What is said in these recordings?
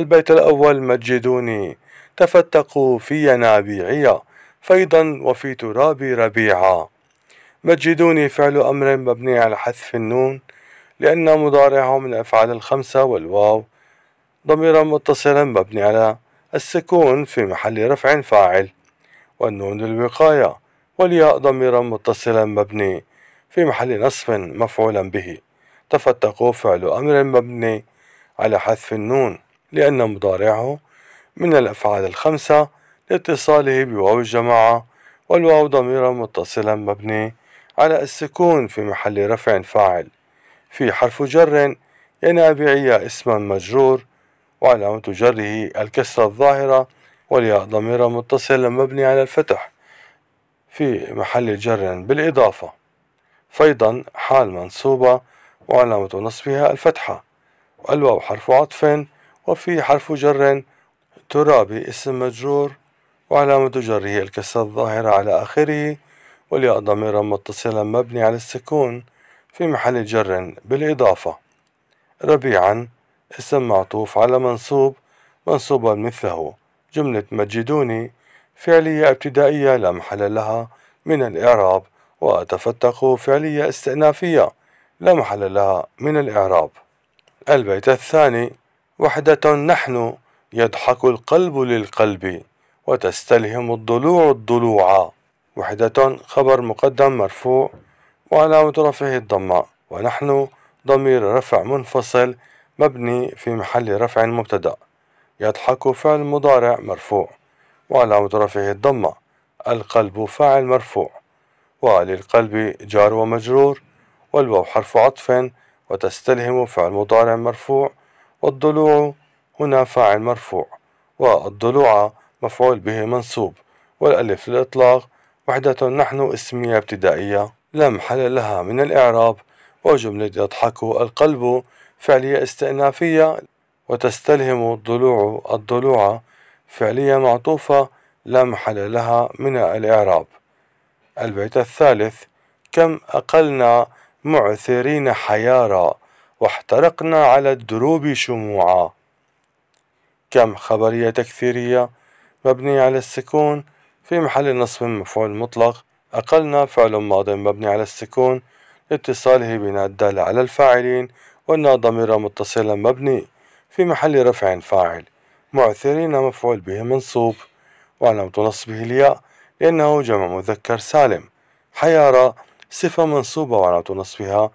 البيت الأول مجدوني تفتقوا في ينابيعي فيضا وفي ترابي ربيعا مجدوني فعل أمر مبني على حذف النون لأن مضارعه من الأفعال الخمسة والواو ضميرا متصلا مبني على السكون في محل رفع فاعل والنون للوقاية والياء ضميرا متصلا مبني في محل نصب مفعولا به تفتقوا فعل أمر مبني على حذف النون لأن مضارعه من الأفعال الخمسة لاتصاله بواو الجماعة والواو ضميرا متصلا مبني على السكون في محل رفع فاعل في حرف جر ينابعي اسما مجرور وعلامة جره الكسرة الظاهرة والياء ضميرا متصلا مبني على الفتح في محل جر بالإضافة فيضا حال منصوبة وعلامة نصبها الفتحة والواو حرف عطف وفي حرف جر ترابي اسم مجرور وعلامة جره الكسرة الظاهرة على آخره والياء ضميرا متصلا مبني على السكون في محل جر بالإضافة ربيعا اسم معطوف على منصوب منصوبا مثله جملة مجدوني فعلية ابتدائية لا محل لها من الإعراب وأتفتق فعلية استئنافية لا محل لها من الإعراب البيت الثاني وحدة نحن يضحك القلب للقلب وتستلهم الضلوع الضلوع وحدة خبر مقدم مرفوع وعلامة رفعه الضمة ونحن ضمير رفع منفصل مبني في محل رفع مبتدأ يضحك فعل مضارع مرفوع وعلامة رفعه الضمة القلب فاعل مرفوع وللقلب جار ومجرور والواو حرف عطف وتستلهم فعل مضارع مرفوع والضلوع هنا فاعل مرفوع والضلوع مفعول به منصوب والألف للإطلاق وحدة نحن اسمية ابتدائية لا محل لها من الإعراب وجملة يضحك القلب فعلية استئنافية وتستلهم الضلوع الضلوع فعلية معطوفة لا محل لها من الإعراب البيت الثالث كم أقلنا معثرين حيارى واحترقنا على الدروب شموعا كم خبرية تكثيرية مبنية على السكون في محل نصب مفعول مطلق أقلنا فعل ماض مبني على السكون لاتصاله بناء الدالة على الفاعلين وأن ضمير متصل مبني في محل رفع فاعل معثرين مفعول به منصوب وعلامة نصبه الياء لأنه جمع مذكر سالم حيارى صفة منصوبة وعلامة نصبها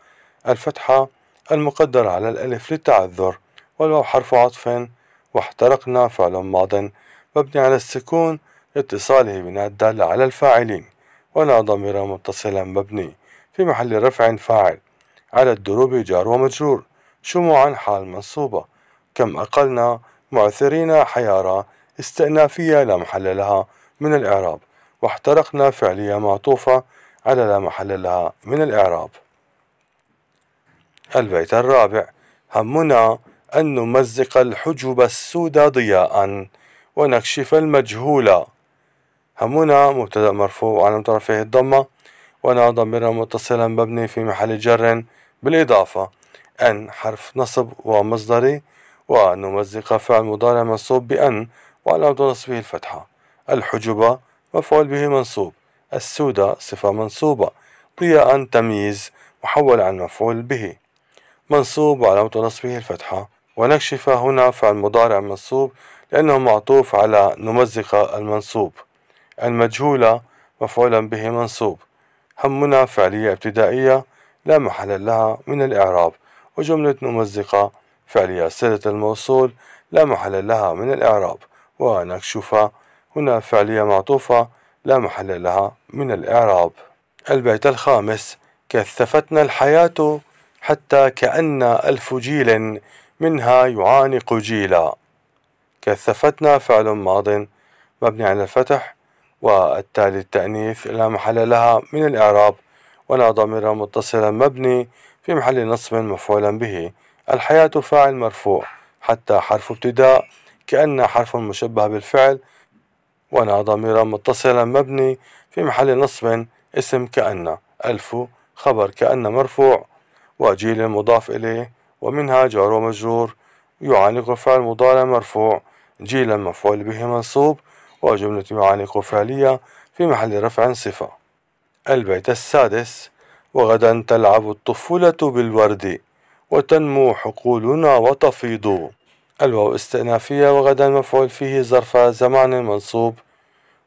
الفتحة المقدر على الألف للتعذر والواو حرف عطف واحترقنا فعل ماض مبني على السكون اتصاله بناء الدالة على الفاعلين ولا ضمير متصلا مبني في محل رفع فاعل على الدروب جار ومجرور شموعا حال منصوبة كم أقلنا معثرين حيارى استئنافية لا محل لها من الإعراب واحترقنا فعلية معطوفة على لا محل لها من الإعراب البيت الرابع همنا أن نمزق الحجب السود ضياء ونكشف المجهول همنا مبتدأ مرفوع على طرفه الضمة ونا ضميرا متصلا مبني في محل جر بالإضافة أن حرف نصب ومصدري ونمزق فعل مضارع منصوب بأن وعلامة نصبه الفتحة الحجبة مفعول به منصوب السودة صفة منصوبة ضياء تمييز محول عن مفعول به منصوب وعلامة نصبه الفتحة ونكشف هنا فعل مضارع منصوب لأنه معطوف على نمزق المنصوب المجهولة مفعولا به منصوب همنا فعلية ابتدائية لا محل لها من الإعراب وجملة نمزقة فعلية صلة الموصول لا محل لها من الإعراب ونكشف هنا فعلية معطوفة لا محل لها من الإعراب البيت الخامس كثفتنا الحياة حتى كأن ألف جيل منها يعانق جيلا كثفتنا فعل ماض مبني على الفتح والتالي التأنيث لا محل لها من الإعراب ولا ضمير متصلا مبني في محل نصب مفعولا به الحياة فاعل مرفوع حتى حرف ابتداء كأن حرف مشبه بالفعل ولا ضمير متصلا مبني في محل نصب اسم كأن ألف خبر كأن مرفوع وجيل مضاف إليه ومنها جار ومجرور يعانق فعل مضارع مرفوع جيلا مفعول به منصوب وجملة يعانق فعلية في محل رفع صفة البيت السادس وغدا تلعب الطفولة بالورد وتنمو حقولنا وتفيض الواو استئنافية وغدا مفعول فيه ظرف زمان منصوب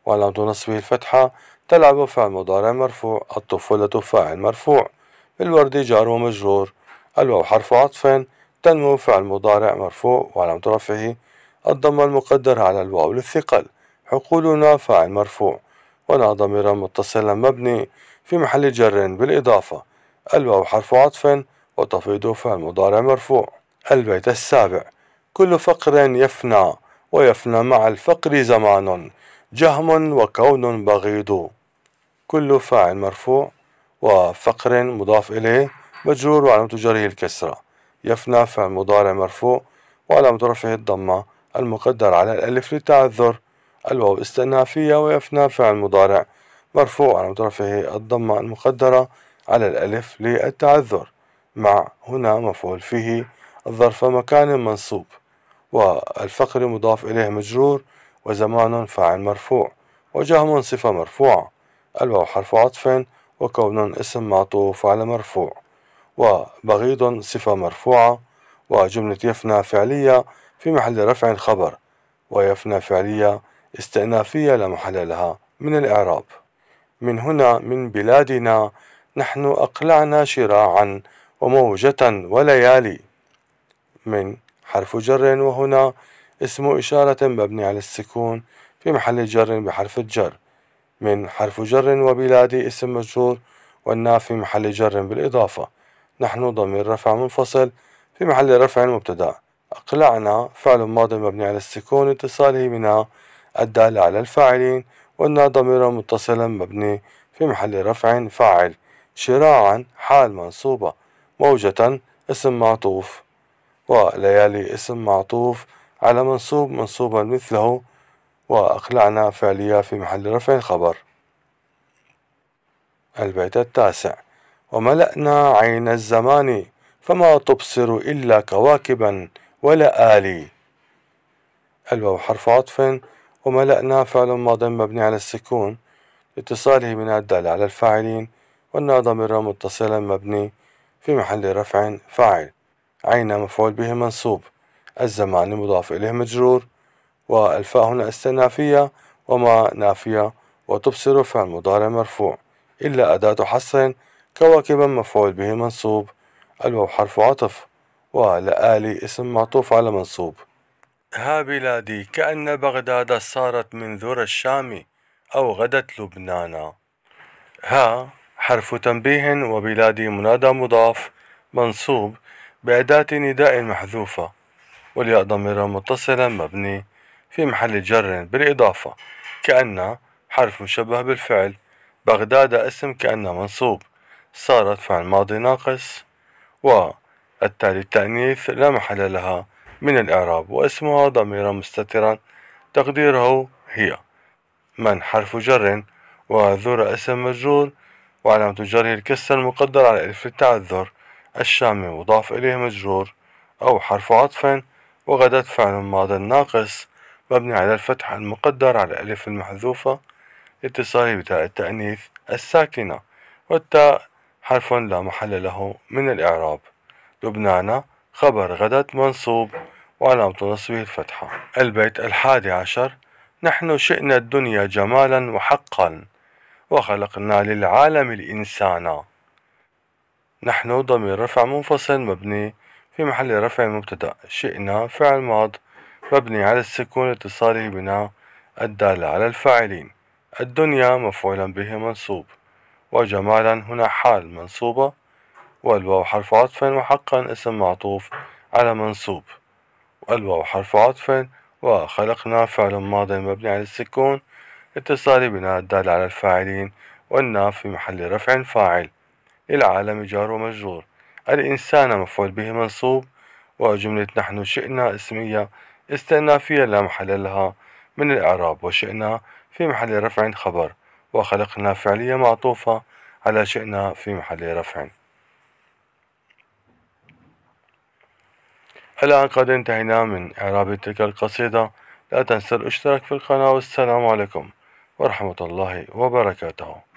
وعلامة نصبه الفتحة تلعب فعل مضارع مرفوع الطفولة فاعل مرفوع الورد جار ومجرور الواو حرف عطف تنمو فعل مضارع مرفوع وعلامة رفعه الضمة المقدرة على الواو للثقل حقولنا فاعل مرفوع ونا ضميرا متصلا مبني في محل جر بالإضافة الواو حرف عطف وتفيض فعل مضارع مرفوع البيت السابع كل فقر يفنى ويفنى مع الفقر زمان جهم وكون بغيض كل فاعل مرفوع وفقر مضاف إليه مجرور وعلامة جره الكسرة يفنى فعل مضارع مرفوع وعلامة رفعه الضمة المقدر على الألف للتعذر الواو استئنافية ويفنى فعل مضارع مرفوع وعلامة رفعه الضمة المقدرة على الألف للتعذر مع هنا مفعول فيه الظرف مكان منصوب والفقر مضاف إليه مجرور وزمان فاعل مرفوع وجهم صفة مرفوعة الواو حرف عطف وكون اسم معطوف على مرفوع وبغيض صفة مرفوعة وجملة يفنى فعلية في محل رفع خبر ويفنى فعلية استئنافية لا محل لها من الإعراب من هنا من بلادنا نحن أقلعنا شراعا وموجة وليالي من حرف جر وهنا اسم إشارة مبني على السكون في محل جر بحرف الجر من حرف جر وبلادي اسم مجرور والنافي محل جر بالإضافة نحن ضمير رفع منفصل في محل رفع مبتدأ أقلعنا فعل ماض مبني على السكون اتصاله بنا الدالة على الفاعلين وأنها ضمير متصلا مبني في محل رفع فاعل شراعا حال منصوبة موجة اسم معطوف وليالي اسم معطوف على منصوب منصوبا مثله وأقلعنا فعليا في محل رفع خبر البيت التاسع وملأنا عين الزمان فما تبصر إلا كواكبا ولا آلي الواو حرف عطف وملأنا فعل ماض مبني على السكون اتصاله من الدالة على الفاعلين والنا ضمير متصلا مبني في محل رفع فاعل عين مفعول به منصوب الزمان مضاف إليه مجرور والفاء هنا استنافية وما نافية وتبصر فعل مضارع مرفوع إلا أداة حصر كواكبا مفعول به منصوب الواو حرف عطف ولآلي اسم معطوف على منصوب ها بلادي كأن بغداد صارت من ذر الشام أو غدت لبنانا ها حرف تنبيه وبلادي منادى مضاف منصوب بأداة نداء محذوفة والياء ضمير متصلا مبني في محل جر بالإضافة كأن حرف مشبه بالفعل بغداد اسم كأن منصوب صارت فعل ماضي ناقص والتالي التأنيث لا محل لها من الإعراب واسمها ضميرا مستترا تقديره هي من حرف جر وذر اسم مجرور وعلامة جره الكسر المقدر على ألف التعذر الشامي مضاف إليه مجرور أو حرف عطف وغدت فعل ماضي ناقص مبني على الفتحة المقدر على الألف المحذوفة اتصالي بتاء التأنيث الساكنة والتاء حرف لا محل له من الإعراب لبنان خبر غدت منصوب وعلامة نصبه الفتحة البيت الحادي عشر نحن شئنا الدنيا جمالا وحقا وخلقنا للعالم الإنسان نحن ضمير رفع منفصل مبني في محل رفع مبتدأ شئنا فعل ماض مبني على السكون اتصاله بنا الدالة على الفاعلين الدنيا مفعولا به منصوب وجمالا هنا حال منصوبة والواو حرف عطف وحقا اسم معطوف على منصوب والواو حرف عطف وخلقنا فعل ماض مبني على السكون اتصال بناء الدال على الفاعلين والنا في محل رفع فاعل للعالم جار ومجرور الإنسان مفعول به منصوب وجملة نحن شئنا اسمية استئنافية لا محل لها من الإعراب وشئنا في محل رفع خبر وخلقنا فعلية معطوفة على شئنا في محل رفع الآن قد انتهينا من إعراب تلك القصيدة لا تنسى الاشتراك في القناة والسلام عليكم ورحمة الله وبركاته